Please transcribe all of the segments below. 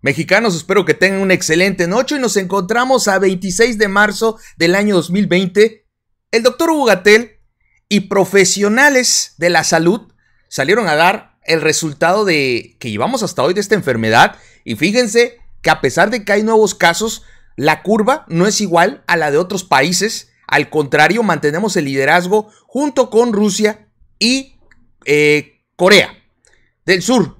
Mexicanos, espero que tengan una excelente noche y nos encontramos a 26 de marzo del año 2020. El doctor Bugatel y profesionales de la salud salieron a dar el resultado de que llevamos hasta hoy de esta enfermedad y fíjense que a pesar de que hay nuevos casos, la curva no es igual a la de otros países. Al contrario, mantenemos el liderazgo junto con Rusia y eh, Corea del Sur,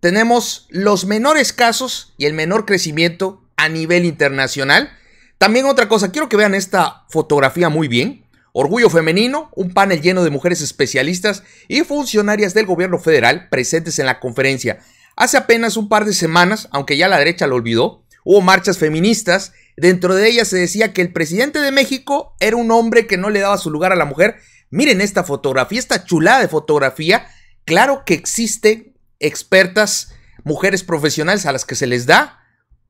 tenemos los menores casos y el menor crecimiento a nivel internacional. También otra cosa, quiero que vean esta fotografía muy bien. Orgullo Femenino, un panel lleno de mujeres especialistas y funcionarias del gobierno federal presentes en la conferencia. Hace apenas un par de semanas, aunque ya la derecha lo olvidó, hubo marchas feministas. Dentro de ellas se decía que el presidente de México era un hombre que no le daba su lugar a la mujer. Miren esta fotografía, esta chulada de fotografía. Claro que existe expertas, mujeres profesionales a las que se les da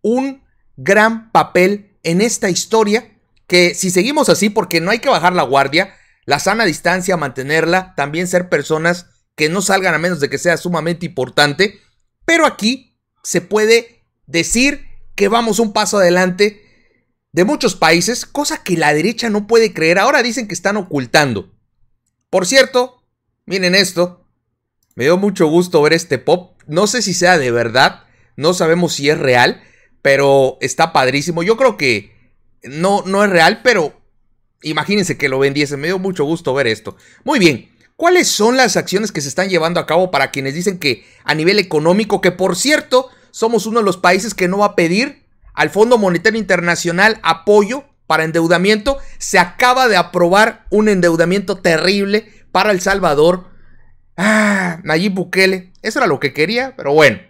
un gran papel en esta historia, que si seguimos así, porque no hay que bajar la guardia, la sana distancia, mantenerla, también ser personas que no salgan a menos de que sea sumamente importante, pero aquí se puede decir que vamos un paso adelante de muchos países, cosa que la derecha no puede creer. Ahora dicen que están ocultando. Por cierto, miren esto, me dio mucho gusto ver este pop. No sé si sea de verdad, no sabemos si es real, pero está padrísimo. Yo creo que no, no es real, pero imagínense que lo vendiesen. Me dio mucho gusto ver esto. Muy bien. ¿Cuáles son las acciones que se están llevando a cabo para quienes dicen que a nivel económico, que por cierto, somos uno de los países que no va a pedir al Fondo Monetario Internacional apoyo para endeudamiento, se acaba de aprobar un endeudamiento terrible para El Salvador Ah, Nayib Bukele. Eso era lo que quería, pero bueno.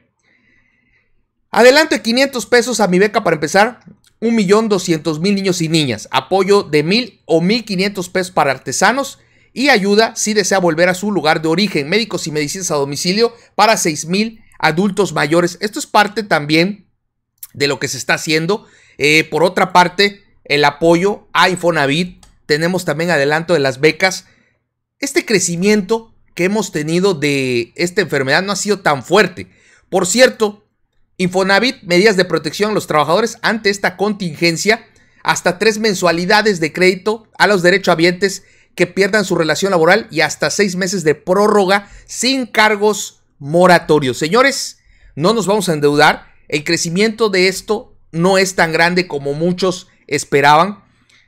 Adelante 500 pesos a mi beca para empezar. 1.200.000 niños y niñas. Apoyo de 1.000 o 1.500 pesos para artesanos. Y ayuda si desea volver a su lugar de origen. Médicos y medicinas a domicilio para 6.000 adultos mayores. Esto es parte también de lo que se está haciendo. Eh, por otra parte, el apoyo a Infonavit. Tenemos también adelanto de las becas. Este crecimiento que hemos tenido de esta enfermedad no ha sido tan fuerte. Por cierto, Infonavit, medidas de protección a los trabajadores ante esta contingencia, hasta tres mensualidades de crédito a los derechohabientes que pierdan su relación laboral y hasta seis meses de prórroga sin cargos moratorios. Señores, no nos vamos a endeudar. El crecimiento de esto no es tan grande como muchos esperaban.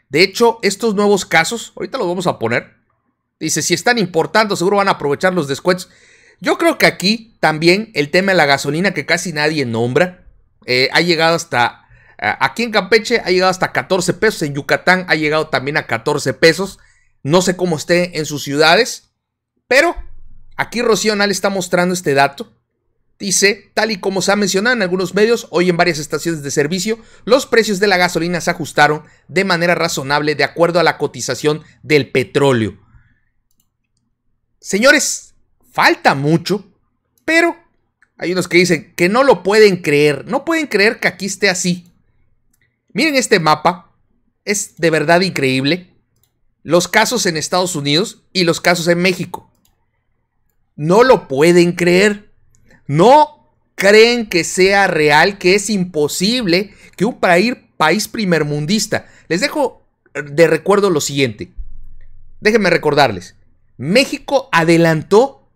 De hecho, estos nuevos casos, ahorita los vamos a poner, Dice, si están importando, seguro van a aprovechar los descuentos. Yo creo que aquí también el tema de la gasolina que casi nadie nombra, eh, ha llegado hasta... Aquí en Campeche ha llegado hasta 14 pesos, en Yucatán ha llegado también a 14 pesos. No sé cómo esté en sus ciudades, pero aquí Rocío Nal está mostrando este dato. Dice, tal y como se ha mencionado en algunos medios, hoy en varias estaciones de servicio, los precios de la gasolina se ajustaron de manera razonable de acuerdo a la cotización del petróleo. Señores, falta mucho, pero hay unos que dicen que no lo pueden creer. No pueden creer que aquí esté así. Miren este mapa. Es de verdad increíble. Los casos en Estados Unidos y los casos en México. No lo pueden creer. No creen que sea real, que es imposible que un país primermundista. Les dejo de recuerdo lo siguiente. Déjenme recordarles. México adelantó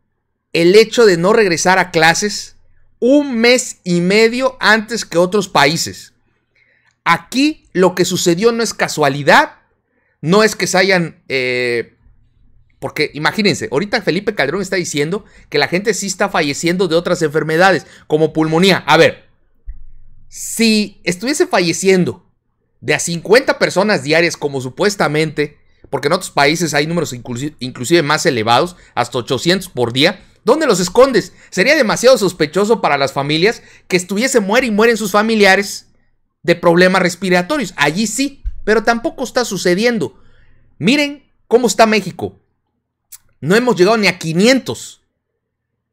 el hecho de no regresar a clases un mes y medio antes que otros países. Aquí lo que sucedió no es casualidad, no es que se hayan... Eh, porque imagínense, ahorita Felipe Calderón está diciendo que la gente sí está falleciendo de otras enfermedades, como pulmonía. A ver, si estuviese falleciendo de a 50 personas diarias, como supuestamente porque en otros países hay números inclusive más elevados, hasta 800 por día. ¿Dónde los escondes? Sería demasiado sospechoso para las familias que estuviese muere y mueren sus familiares de problemas respiratorios. Allí sí, pero tampoco está sucediendo. Miren cómo está México. No hemos llegado ni a 500.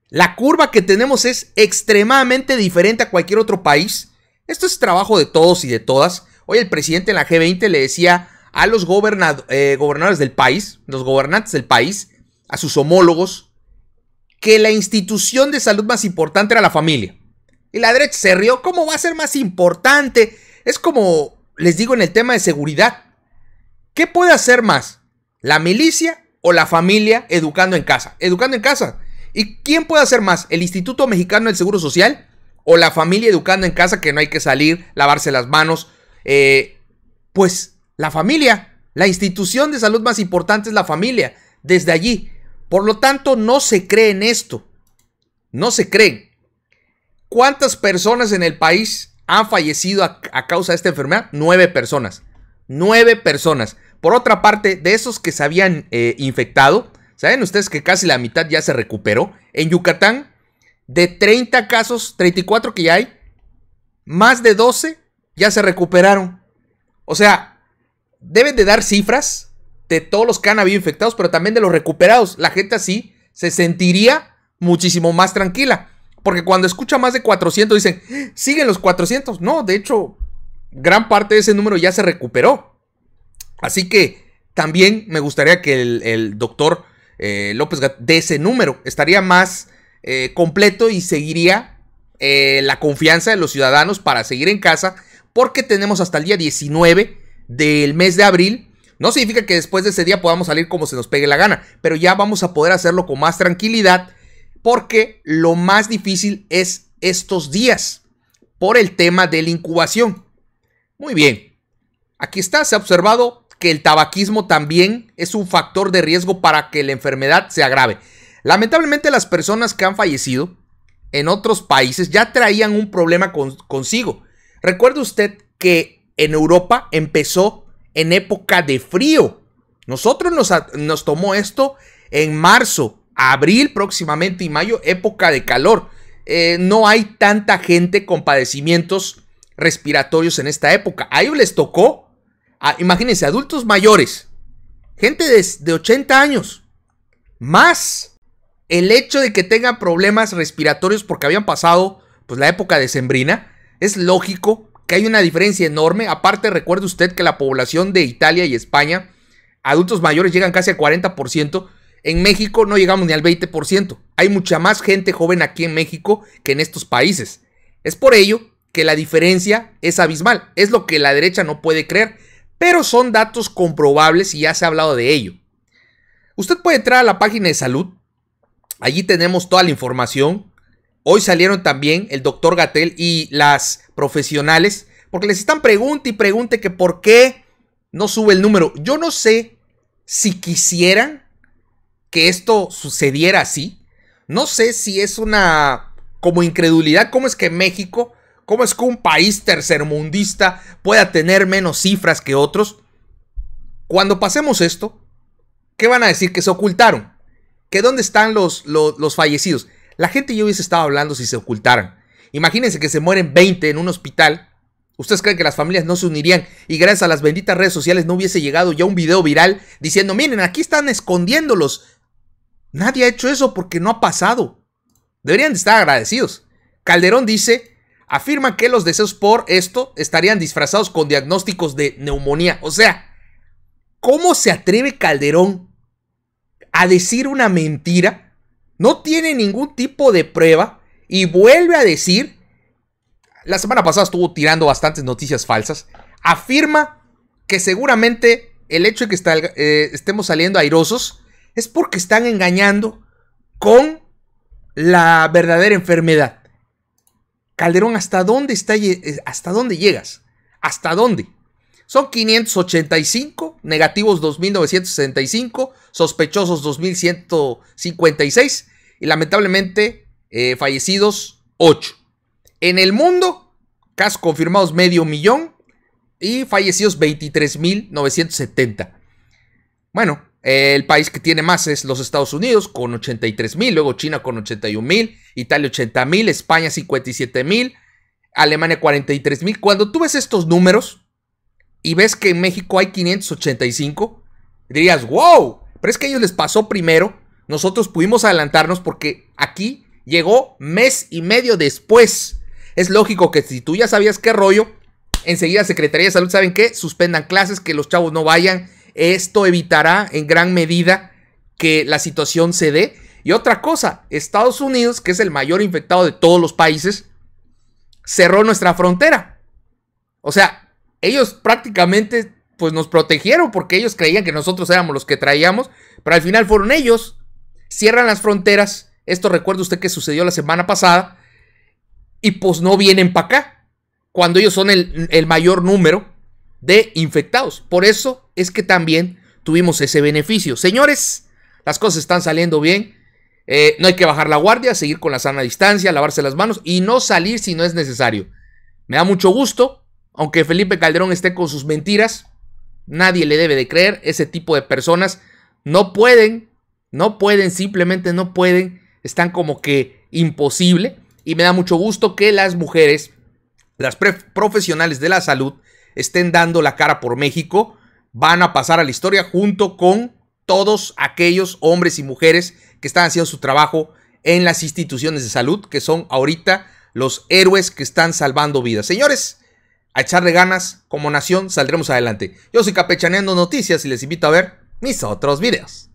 La curva que tenemos es extremadamente diferente a cualquier otro país. Esto es trabajo de todos y de todas. Hoy el presidente en la G20 le decía a los eh, gobernadores del país, los gobernantes del país, a sus homólogos, que la institución de salud más importante era la familia. Y la derecha se rió, ¿cómo va a ser más importante? Es como les digo en el tema de seguridad. ¿Qué puede hacer más? ¿La milicia o la familia educando en casa? Educando en casa. ¿Y quién puede hacer más? ¿El Instituto Mexicano del Seguro Social o la familia educando en casa que no hay que salir, lavarse las manos? Eh, pues la familia. La institución de salud más importante es la familia. Desde allí. Por lo tanto, no se cree en esto. No se creen. ¿Cuántas personas en el país han fallecido a, causa de esta enfermedad? Nueve personas. Nueve personas. Por otra parte, de esos que se habían eh, infectado, ¿saben ustedes que casi la mitad ya se recuperó? En Yucatán, de 30 casos, 34 que ya hay, más de 12 ya se recuperaron. O sea, deben de dar cifras de todos los que han habido infectados, pero también de los recuperados. La gente así se sentiría muchísimo más tranquila. Porque cuando escucha más de 400 dicen, siguen los 400. No, de hecho, gran parte de ese número ya se recuperó. Así que también me gustaría que el, doctor eh, López de ese número estaría más eh, completo y seguiría eh, la confianza de los ciudadanos para seguir en casa. Porque tenemos hasta el día 19 del mes de abril, no significa que después de ese día podamos salir como se nos pegue la gana, pero ya vamos a poder hacerlo con más tranquilidad porque lo más difícil es estos días por el tema de la incubación. Muy bien, aquí está, se ha observado que el tabaquismo también es un factor de riesgo para que la enfermedad se agrave. Lamentablemente las personas que han fallecido en otros países ya traían un problema consigo. Recuerde usted que en Europa empezó en época de frío. Nosotros nos, tomó esto en marzo, abril próximamente y mayo, época de calor. Eh, no hay tanta gente con padecimientos respiratorios en esta época. A ellos les tocó, imagínense, adultos mayores, gente de, 80 años, más el hecho de que tengan problemas respiratorios porque habían pasado pues, la época de Sembrina, es lógico que hay una diferencia enorme. Aparte, recuerde usted que la población de Italia y España, adultos mayores llegan casi al 40%. En México no llegamos ni al 20%. Hay mucha más gente joven aquí en México que en estos países. Es por ello que la diferencia es abismal. Es lo que la derecha no puede creer. Pero son datos comprobables y ya se ha hablado de ello. Usted puede entrar a la página de salud. Allí tenemos toda la información. Hoy salieron también el doctor Gatel y las profesionales, porque les están preguntando y pregunte que por qué no sube el número. Yo no sé si quisieran que esto sucediera así. No sé si es una como incredulidad, cómo es que México, cómo es que un país tercermundista pueda tener menos cifras que otros. Cuando pasemos esto, ¿qué van a decir? Que se ocultaron. ¿Que dónde están los, los, los fallecidos? La gente ya hubiese estado hablando si se ocultaran. Imagínense que se mueren 20 en un hospital. ¿Ustedes creen que las familias no se unirían y gracias a las benditas redes sociales no hubiese llegado ya un video viral diciendo, miren, aquí están escondiéndolos? Nadie ha hecho eso porque no ha pasado. Deberían estar agradecidos. Calderón dice, afirma que los deseos por esto estarían disfrazados con diagnósticos de neumonía. O sea, ¿cómo se atreve Calderón a decir una mentira no tiene ningún tipo de prueba y vuelve a decir, la semana pasada estuvo tirando bastantes noticias falsas, afirma que seguramente el hecho de que eh, estemos saliendo airosos es porque están engañando con la verdadera enfermedad. Calderón, ¿hasta dónde, está, eh, hasta dónde llegas? ¿Hasta dónde? Son 585, negativos 2.965, sospechosos 2.156 y lamentablemente eh, fallecidos 8. En el mundo, casos confirmados medio millón y fallecidos 23.970. Bueno, el país que tiene más es los Estados Unidos con 83.000, luego China con 81.000, Italia 80.000, España 57.000, Alemania 43.000. Cuando tú ves estos números y ves que en México hay 585, dirías, wow, pero es que a ellos les pasó primero. Nosotros pudimos adelantarnos porque aquí llegó mes y medio después. Es lógico que si tú ya sabías qué rollo, enseguida Secretaría de Salud, ¿saben qué? Suspendan clases, que los chavos no vayan. Esto evitará en gran medida que la situación se dé. Y otra cosa, Estados Unidos, que es el mayor infectado de todos los países, cerró nuestra frontera. O sea, ellos prácticamente pues nos protegieron porque ellos creían que nosotros éramos los que traíamos, pero al final fueron ellos. Cierran las fronteras. Esto recuerda usted que sucedió la semana pasada. Y pues no vienen para acá, cuando ellos son el, mayor número de infectados. Por eso es que también tuvimos ese beneficio. Señores, las cosas están saliendo bien. Eh, no hay que bajar la guardia, seguir con la sana distancia, lavarse las manos y no salir si no es necesario. Me da mucho gusto, aunque Felipe Calderón esté con sus mentiras, Nadie le debe de creer. Ese tipo de personas no pueden, no pueden, simplemente no pueden. Están como que imposible. Y me da mucho gusto que las mujeres, las profesionales de la salud, estén dando la cara por México. Van a pasar a la historia junto con todos aquellos hombres y mujeres que están haciendo su trabajo en las instituciones de salud, que son ahorita los héroes que están salvando vidas. Señores, a echarle ganas, como nación saldremos adelante. Yo soy Capechaneando Noticias y les invito a ver mis otros videos.